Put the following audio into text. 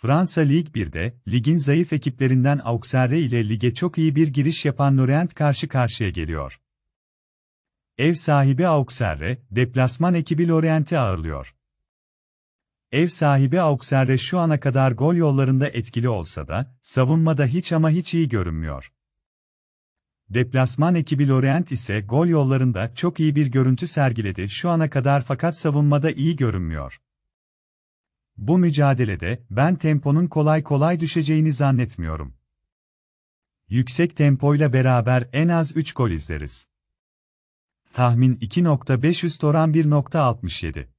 Fransa Lig 1'de, ligin zayıf ekiplerinden Auxerre ile lige çok iyi bir giriş yapan Lorient karşı karşıya geliyor. Ev sahibi Auxerre, deplasman ekibi Lorient'i ağırlıyor. Ev sahibi Auxerre şu ana kadar gol yollarında etkili olsa da, savunmada hiç ama hiç iyi görünmüyor. Deplasman ekibi Lorient ise gol yollarında çok iyi bir görüntü sergiledi şu ana kadar fakat savunmada iyi görünmüyor. Bu mücadelede ben temponun kolay kolay düşeceğini zannetmiyorum. Yüksek tempoyla beraber en az 3 gol izleriz. Tahmin 2.5 üst oran 1.67